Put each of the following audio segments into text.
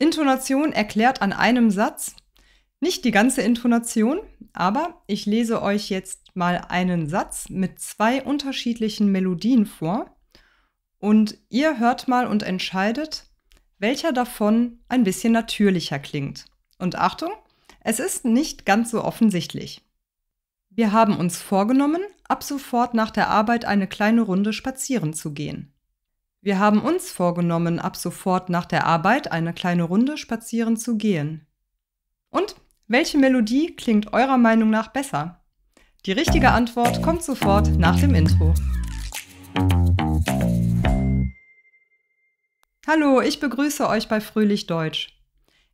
Intonation erklärt an einem Satz. Nicht die ganze Intonation, aber ich lese euch jetzt mal einen Satz mit zwei unterschiedlichen Melodien vor und ihr hört mal und entscheidet, welcher davon ein bisschen natürlicher klingt. Und Achtung, es ist nicht ganz so offensichtlich. Wir haben uns vorgenommen, ab sofort nach der Arbeit eine kleine Runde spazieren zu gehen. Wir haben uns vorgenommen, ab sofort nach der Arbeit eine kleine Runde spazieren zu gehen. Und welche Melodie klingt eurer Meinung nach besser? Die richtige Antwort kommt sofort nach dem Intro. Hallo, ich begrüße euch bei Fröhlich Deutsch.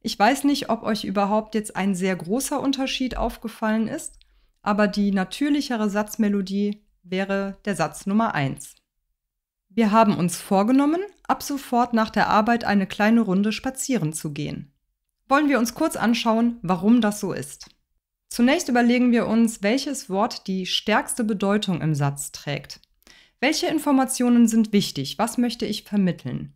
Ich weiß nicht, ob euch überhaupt jetzt ein sehr großer Unterschied aufgefallen ist, aber die natürlichere Satzmelodie wäre der Satz Nummer 1. Wir haben uns vorgenommen, ab sofort nach der Arbeit eine kleine Runde spazieren zu gehen. Wollen wir uns kurz anschauen, warum das so ist. Zunächst überlegen wir uns, welches Wort die stärkste Bedeutung im Satz trägt. Welche Informationen sind wichtig? Was möchte ich vermitteln?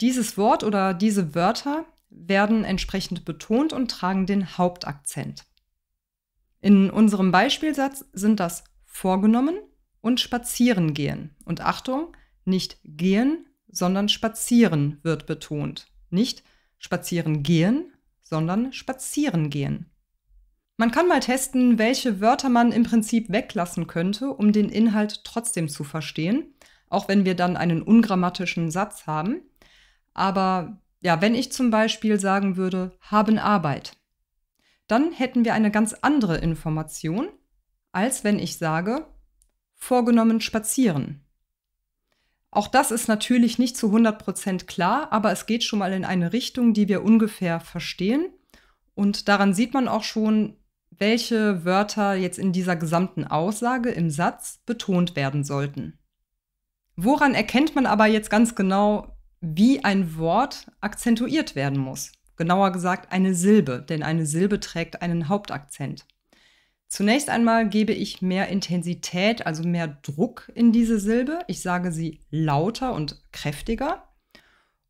Dieses Wort oder diese Wörter werden entsprechend betont und tragen den Hauptakzent. In unserem Beispielsatz sind das vorgenommen und spazieren gehen. Und Achtung, nicht gehen, sondern spazieren wird betont. Nicht spazieren gehen, sondern spazieren gehen. Man kann mal testen, welche Wörter man im Prinzip weglassen könnte, um den Inhalt trotzdem zu verstehen, auch wenn wir dann einen ungrammatischen Satz haben. Aber ja, wenn ich zum Beispiel sagen würde, haben Arbeit, dann hätten wir eine ganz andere Information, als wenn ich sage, vorgenommen spazieren. Auch das ist natürlich nicht zu 100 Prozent klar, aber es geht schon mal in eine Richtung, die wir ungefähr verstehen. Und daran sieht man auch schon, welche Wörter jetzt in dieser gesamten Aussage im Satz betont werden sollten. Woran erkennt man aber jetzt ganz genau, wie ein Wort akzentuiert werden muss? Genauer gesagt eine Silbe, denn eine Silbe trägt einen Hauptakzent. Zunächst einmal gebe ich mehr Intensität, also mehr Druck in diese Silbe. Ich sage sie lauter und kräftiger.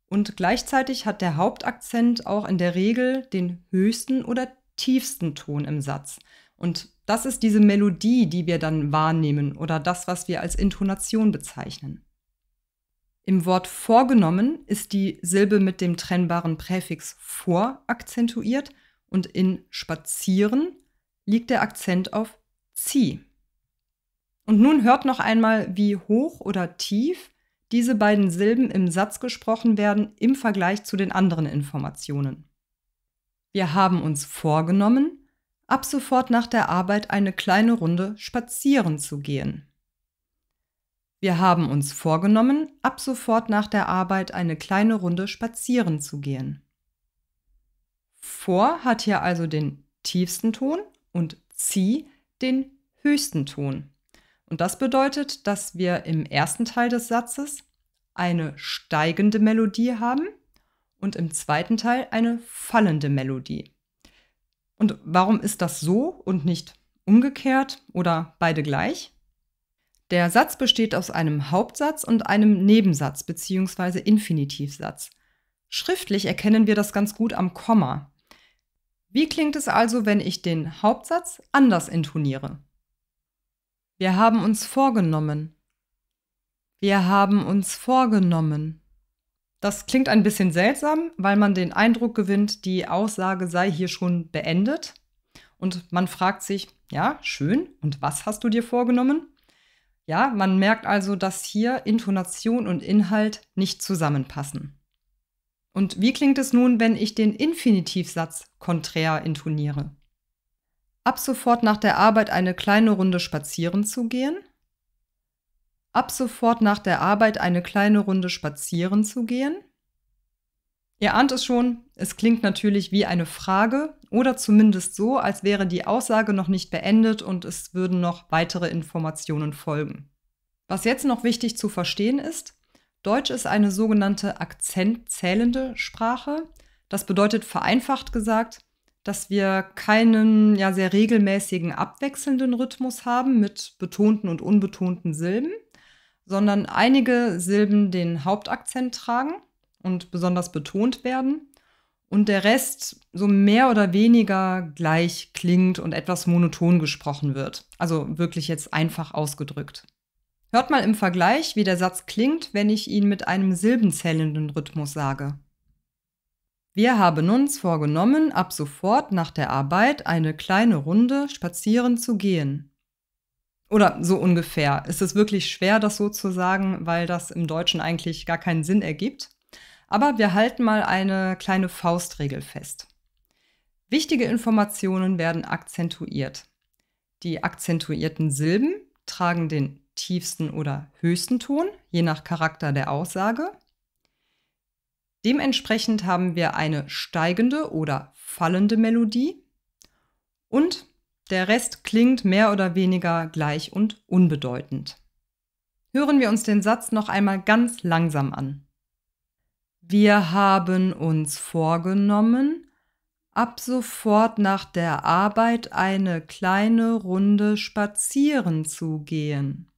Und gleichzeitig hat der Hauptakzent auch in der Regel den höchsten oder tiefsten Ton im Satz. Und das ist diese Melodie, die wir dann wahrnehmen oder das, was wir als Intonation bezeichnen. Im Wort vorgenommen ist die Silbe mit dem trennbaren Präfix vor akzentuiert und in spazieren liegt der Akzent auf zieh. Und nun hört noch einmal, wie hoch oder tief diese beiden Silben im Satz gesprochen werden im Vergleich zu den anderen Informationen. Wir haben uns vorgenommen, ab sofort nach der Arbeit eine kleine Runde spazieren zu gehen. Wir haben uns vorgenommen, ab sofort nach der Arbeit eine kleine Runde spazieren zu gehen. Vor hat hier also den tiefsten Ton und Zieh den höchsten Ton. Und das bedeutet, dass wir im ersten Teil des Satzes eine steigende Melodie haben und im zweiten Teil eine fallende Melodie. Und warum ist das so und nicht umgekehrt oder beide gleich? Der Satz besteht aus einem Hauptsatz und einem Nebensatz bzw. Infinitivsatz. Schriftlich erkennen wir das ganz gut am Komma. Wie klingt es also, wenn ich den Hauptsatz anders intoniere? Wir haben uns vorgenommen. Wir haben uns vorgenommen. Das klingt ein bisschen seltsam, weil man den Eindruck gewinnt, die Aussage sei hier schon beendet. Und man fragt sich, ja, schön, und was hast du dir vorgenommen? Ja, man merkt also, dass hier Intonation und Inhalt nicht zusammenpassen. Und wie klingt es nun, wenn ich den Infinitivsatz konträr intoniere? Ab sofort nach der Arbeit eine kleine Runde spazieren zu gehen? Ab sofort nach der Arbeit eine kleine Runde spazieren zu gehen? Ihr ahnt es schon, es klingt natürlich wie eine Frage oder zumindest so, als wäre die Aussage noch nicht beendet und es würden noch weitere Informationen folgen. Was jetzt noch wichtig zu verstehen ist, Deutsch ist eine sogenannte akzentzählende Sprache. Das bedeutet vereinfacht gesagt, dass wir keinen ja sehr regelmäßigen abwechselnden Rhythmus haben mit betonten und unbetonten Silben, sondern einige Silben den Hauptakzent tragen und besonders betont werden und der Rest so mehr oder weniger gleich klingt und etwas monoton gesprochen wird. Also wirklich jetzt einfach ausgedrückt. Hört mal im Vergleich, wie der Satz klingt, wenn ich ihn mit einem silbenzählenden Rhythmus sage. Wir haben uns vorgenommen, ab sofort nach der Arbeit eine kleine Runde spazieren zu gehen. Oder so ungefähr. Es ist wirklich schwer, das so zu sagen, weil das im Deutschen eigentlich gar keinen Sinn ergibt. Aber wir halten mal eine kleine Faustregel fest. Wichtige Informationen werden akzentuiert. Die akzentuierten Silben tragen den tiefsten oder höchsten Ton, je nach Charakter der Aussage. Dementsprechend haben wir eine steigende oder fallende Melodie und der Rest klingt mehr oder weniger gleich und unbedeutend. Hören wir uns den Satz noch einmal ganz langsam an. Wir haben uns vorgenommen, ab sofort nach der Arbeit eine kleine Runde spazieren zu gehen.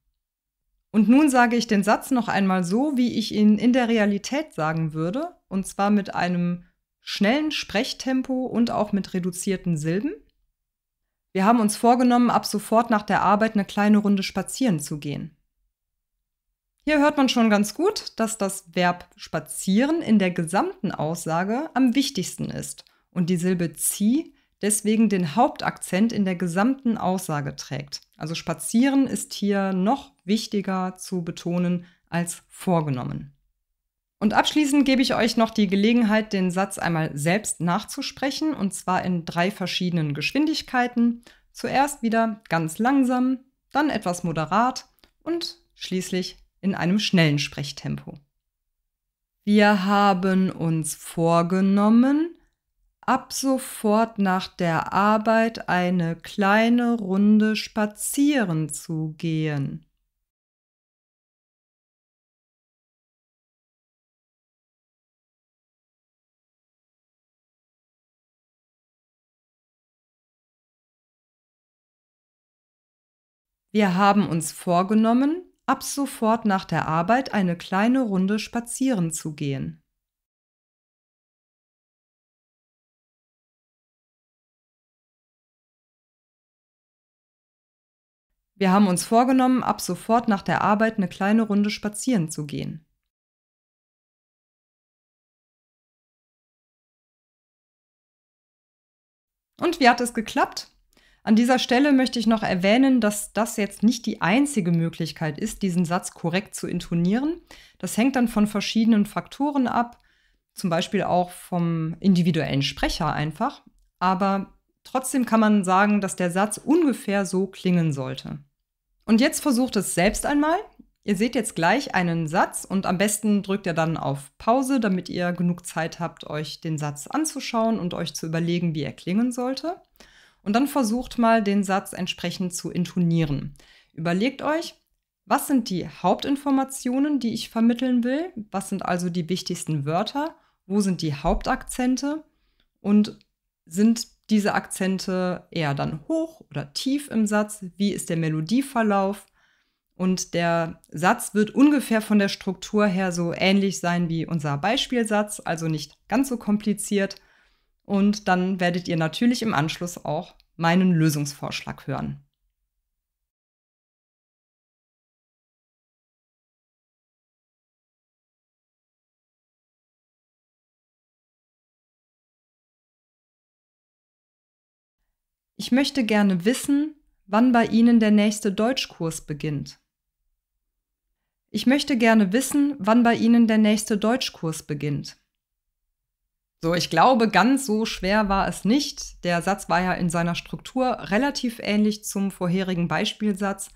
Und nun sage ich den Satz noch einmal so, wie ich ihn in der Realität sagen würde, und zwar mit einem schnellen Sprechtempo und auch mit reduzierten Silben. Wir haben uns vorgenommen, ab sofort nach der Arbeit eine kleine Runde spazieren zu gehen. Hier hört man schon ganz gut, dass das Verb spazieren in der gesamten Aussage am wichtigsten ist und die Silbe zieh deswegen den Hauptakzent in der gesamten Aussage trägt. Also spazieren ist hier noch wichtiger zu betonen als vorgenommen. Und abschließend gebe ich euch noch die Gelegenheit, den Satz einmal selbst nachzusprechen, und zwar in drei verschiedenen Geschwindigkeiten. Zuerst wieder ganz langsam, dann etwas moderat und schließlich in einem schnellen Sprechtempo. Wir haben uns vorgenommen, ab sofort nach der Arbeit eine kleine Runde spazieren zu gehen. Wir haben uns vorgenommen, ab sofort nach der Arbeit eine kleine Runde spazieren zu gehen. Wir haben uns vorgenommen, ab sofort nach der Arbeit eine kleine Runde spazieren zu gehen. Und wie hat es geklappt? An dieser Stelle möchte ich noch erwähnen, dass das jetzt nicht die einzige Möglichkeit ist, diesen Satz korrekt zu intonieren. Das hängt dann von verschiedenen Faktoren ab, zum Beispiel auch vom individuellen Sprecher einfach. Aber Trotzdem kann man sagen, dass der Satz ungefähr so klingen sollte. Und jetzt versucht es selbst einmal. Ihr seht jetzt gleich einen Satz und am besten drückt ihr dann auf Pause, damit ihr genug Zeit habt, euch den Satz anzuschauen und euch zu überlegen, wie er klingen sollte. Und dann versucht mal, den Satz entsprechend zu intonieren. Überlegt euch, was sind die Hauptinformationen, die ich vermitteln will? Was sind also die wichtigsten Wörter? Wo sind die Hauptakzente? Und sind diese Akzente eher dann hoch oder tief im Satz? Wie ist der Melodieverlauf? Und der Satz wird ungefähr von der Struktur her so ähnlich sein wie unser Beispielsatz, also nicht ganz so kompliziert. Und dann werdet ihr natürlich im Anschluss auch meinen Lösungsvorschlag hören. Ich möchte gerne wissen, wann bei Ihnen der nächste Deutschkurs beginnt. Ich möchte gerne wissen, wann bei Ihnen der nächste Deutschkurs beginnt. So, ich glaube, ganz so schwer war es nicht. Der Satz war ja in seiner Struktur relativ ähnlich zum vorherigen Beispielsatz.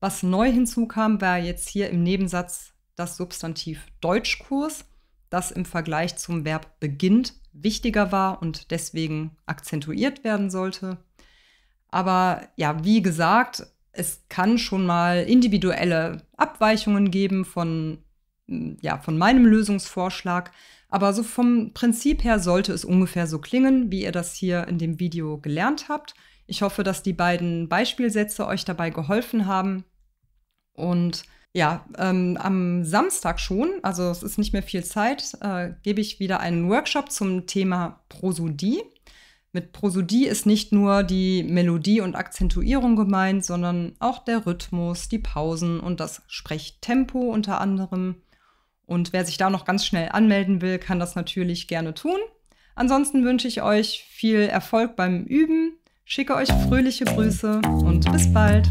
Was neu hinzukam, war jetzt hier im Nebensatz das Substantiv Deutschkurs, das im Vergleich zum Verb beginnt wichtiger war und deswegen akzentuiert werden sollte. Aber ja, wie gesagt, es kann schon mal individuelle Abweichungen geben von, mm, ja, von meinem Lösungsvorschlag. Aber so vom Prinzip her sollte es ungefähr so klingen, wie ihr das hier in dem Video gelernt habt. Ich hoffe, dass die beiden Beispielsätze euch dabei geholfen haben. Und ja, ähm, am Samstag schon, also es ist nicht mehr viel Zeit, äh, gebe ich wieder einen Workshop zum Thema Prosodie. Mit Prosodie ist nicht nur die Melodie und Akzentuierung gemeint, sondern auch der Rhythmus, die Pausen und das Sprechtempo unter anderem. Und wer sich da noch ganz schnell anmelden will, kann das natürlich gerne tun. Ansonsten wünsche ich euch viel Erfolg beim Üben, schicke euch fröhliche Grüße und bis bald.